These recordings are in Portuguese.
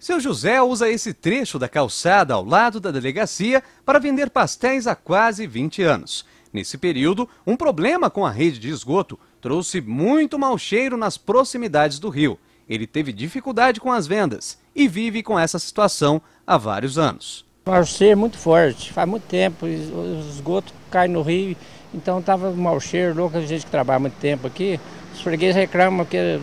Seu José usa esse trecho da calçada ao lado da delegacia para vender pastéis há quase 20 anos. Nesse período, um problema com a rede de esgoto trouxe muito mau cheiro nas proximidades do rio. Ele teve dificuldade com as vendas e vive com essa situação há vários anos. Mau cheiro é muito forte, faz muito tempo, o esgoto cai no rio, então estava mau cheiro, louco, a gente que trabalha muito tempo aqui, os fregueses reclamam que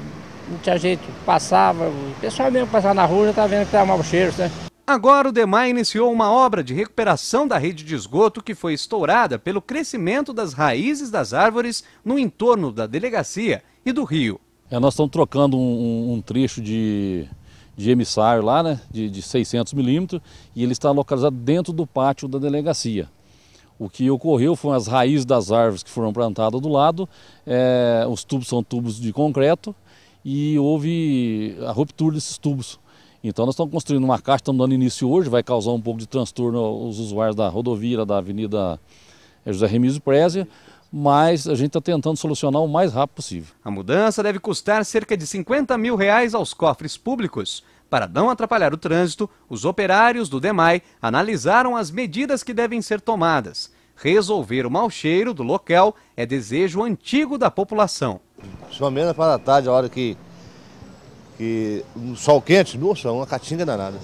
tinha gente passava, o pessoal mesmo passava na rua já estava vendo que estava mau cheiro, né? Agora o DEMAI iniciou uma obra de recuperação da rede de esgoto que foi estourada pelo crescimento das raízes das árvores no entorno da delegacia e do rio. É, nós estamos trocando um, um trecho de, de emissário lá, né, de, de 600 milímetros, e ele está localizado dentro do pátio da delegacia. O que ocorreu foram as raízes das árvores que foram plantadas do lado, é, os tubos são tubos de concreto, e houve a ruptura desses tubos. Então nós estamos construindo uma caixa, estamos dando início hoje, vai causar um pouco de transtorno aos usuários da rodovia, da avenida eh, José Remígio Prézia, mas a gente está tentando solucionar o mais rápido possível. A mudança deve custar cerca de 50 mil reais aos cofres públicos. Para não atrapalhar o trânsito, os operários do DEMAI analisaram as medidas que devem ser tomadas. Resolver o mau cheiro do local é desejo antigo da população. Principalmente para a tarde, a hora que, que um sol quente, nossa, uma catinga danada.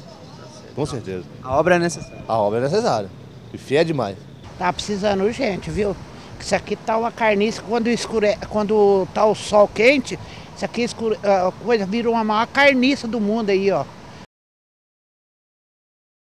Com certeza. A obra é necessária. A obra é necessária. E fé é demais. Tá precisando urgente, viu? Isso aqui tá uma carniça quando escure... quando tá o sol quente, isso aqui escure... a ah, coisa virou uma maior carniça do mundo aí, ó.